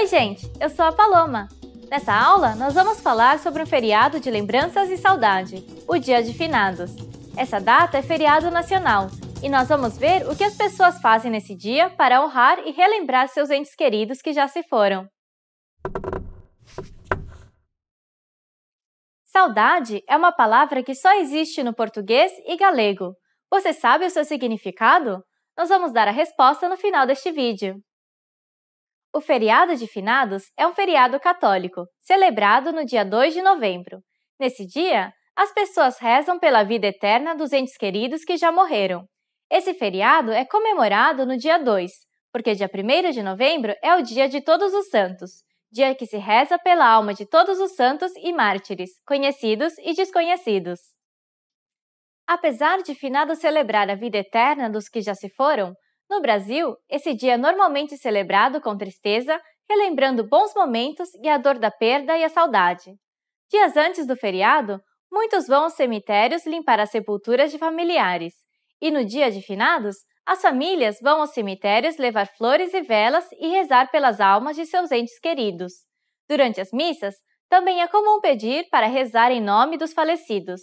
Oi, gente! Eu sou a Paloma. Nessa aula, nós vamos falar sobre um feriado de lembranças e saudade, o Dia de Finados. Essa data é feriado nacional e nós vamos ver o que as pessoas fazem nesse dia para honrar e relembrar seus entes queridos que já se foram. Saudade é uma palavra que só existe no português e galego. Você sabe o seu significado? Nós vamos dar a resposta no final deste vídeo. O feriado de finados é um feriado católico, celebrado no dia 2 de novembro. Nesse dia, as pessoas rezam pela vida eterna dos entes queridos que já morreram. Esse feriado é comemorado no dia 2, porque dia 1 de novembro é o dia de Todos os Santos, dia que se reza pela alma de todos os santos e mártires, conhecidos e desconhecidos. Apesar de finado celebrar a vida eterna dos que já se foram, no Brasil, esse dia é normalmente celebrado com tristeza, relembrando bons momentos e a dor da perda e a saudade. Dias antes do feriado, muitos vão aos cemitérios limpar as sepulturas de familiares. E no dia de finados, as famílias vão aos cemitérios levar flores e velas e rezar pelas almas de seus entes queridos. Durante as missas, também é comum pedir para rezar em nome dos falecidos.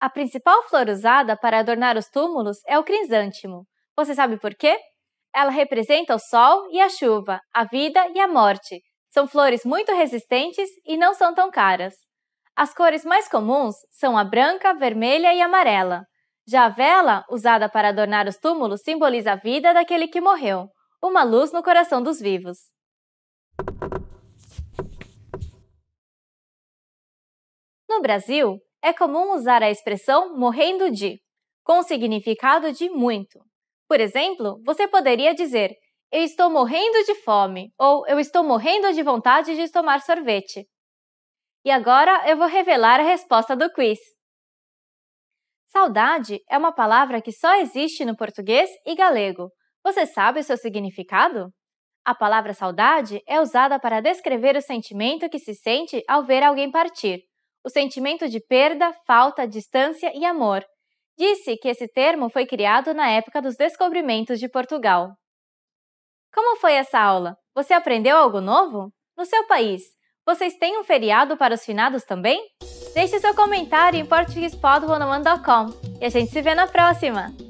A principal flor usada para adornar os túmulos é o crisântimo, você sabe por quê? Ela representa o sol e a chuva, a vida e a morte. São flores muito resistentes e não são tão caras. As cores mais comuns são a branca, vermelha e amarela. Já a vela, usada para adornar os túmulos, simboliza a vida daquele que morreu, uma luz no coração dos vivos. No Brasil, é comum usar a expressão morrendo de, com o significado de muito. Por exemplo, você poderia dizer: Eu estou morrendo de fome ou Eu estou morrendo de vontade de tomar sorvete. E agora eu vou revelar a resposta do quiz. Saudade é uma palavra que só existe no português e galego. Você sabe o seu significado? A palavra saudade é usada para descrever o sentimento que se sente ao ver alguém partir, o sentimento de perda, falta, distância e amor disse que esse termo foi criado na época dos descobrimentos de Portugal. Como foi essa aula? Você aprendeu algo novo? No seu país, vocês têm um feriado para os finados também? Deixe seu comentário em portuguespodwoman.com e a gente se vê na próxima!